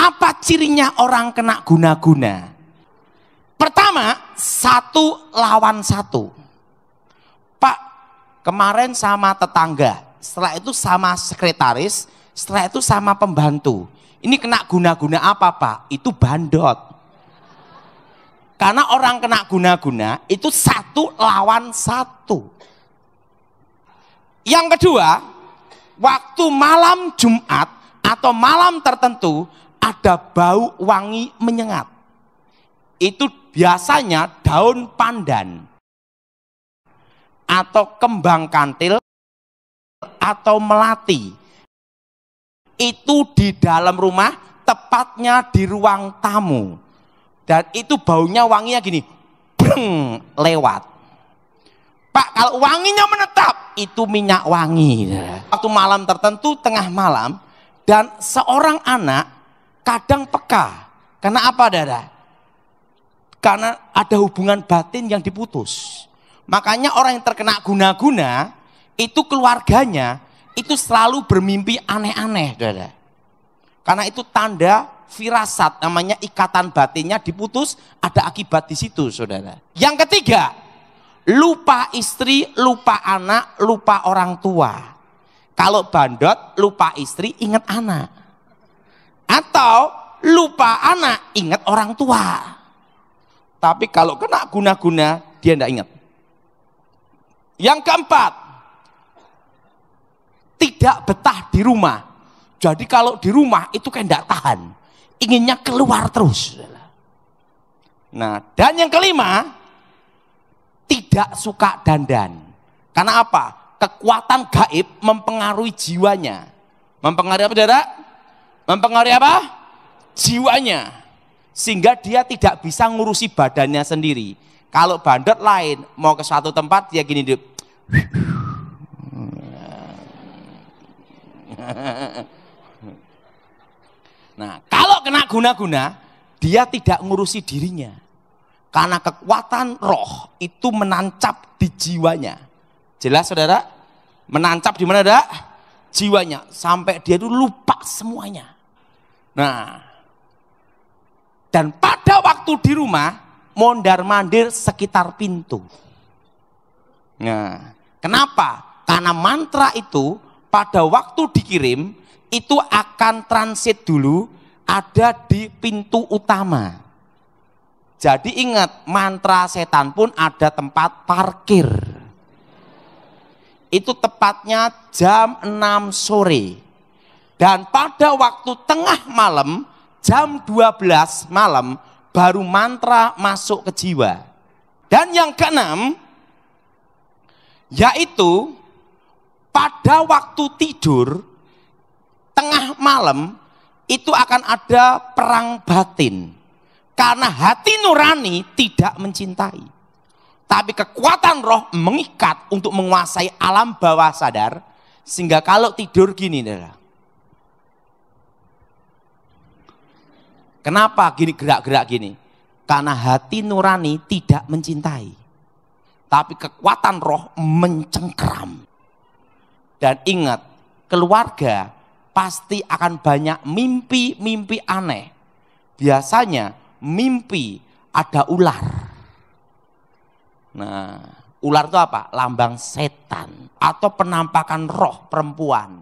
Apa cirinya orang kena guna-guna? Pertama, satu lawan satu. Pak, kemarin sama tetangga, setelah itu sama sekretaris, setelah itu sama pembantu. Ini kena guna-guna apa Pak? Itu bandot. Karena orang kena guna-guna itu satu lawan satu. Yang kedua, waktu malam Jumat atau malam tertentu ada bau wangi menyengat. Itu biasanya daun pandan atau kembang kantil atau melati. Itu di dalam rumah, tepatnya di ruang tamu. Dan itu baunya wanginya gini, breng, lewat. Pak, kalau wanginya menetap, itu minyak wangi. Waktu malam tertentu, tengah malam, dan seorang anak kadang peka. Karena apa dada? Karena ada hubungan batin yang diputus. Makanya orang yang terkena guna-guna itu keluarganya itu selalu bermimpi aneh-aneh Karena itu tanda firasat namanya ikatan batinnya diputus ada akibat di situ saudara. Yang ketiga lupa istri, lupa anak, lupa orang tua. Kalau bandot lupa istri ingat anak. Atau lupa anak, ingat orang tua. Tapi kalau kena guna-guna, dia tidak ingat. Yang keempat, tidak betah di rumah. Jadi kalau di rumah itu kayak tidak tahan. Inginnya keluar terus. Nah, dan yang kelima, tidak suka dandan. Karena apa? Kekuatan gaib mempengaruhi jiwanya. Mempengaruhi apa, saudara? Mempengaruhi apa? Jiwanya. Sehingga dia tidak bisa ngurusi badannya sendiri. Kalau bandot lain, mau ke suatu tempat, dia gini deh. Nah, kalau kena guna-guna, dia tidak ngurusi dirinya. Karena kekuatan roh itu menancap di jiwanya. Jelas saudara? Menancap di mana dak? Jiwanya. Sampai dia itu lupa semuanya. Nah, dan pada waktu di rumah mondar mandir sekitar pintu. Nah, kenapa? Karena mantra itu pada waktu dikirim itu akan transit dulu ada di pintu utama. Jadi ingat, mantra setan pun ada tempat parkir. Itu tepatnya jam 6 sore dan pada waktu tengah malam, jam 12 malam, baru mantra masuk ke jiwa. Dan yang keenam, yaitu pada waktu tidur, tengah malam, itu akan ada perang batin. Karena hati nurani tidak mencintai. Tapi kekuatan roh mengikat untuk menguasai alam bawah sadar. Sehingga kalau tidur gini, nih. Kenapa gini gerak-gerak gini? Karena hati nurani tidak mencintai. Tapi kekuatan roh mencengkram. Dan ingat, keluarga pasti akan banyak mimpi-mimpi aneh. Biasanya mimpi ada ular. Nah, ular itu apa? Lambang setan atau penampakan roh perempuan.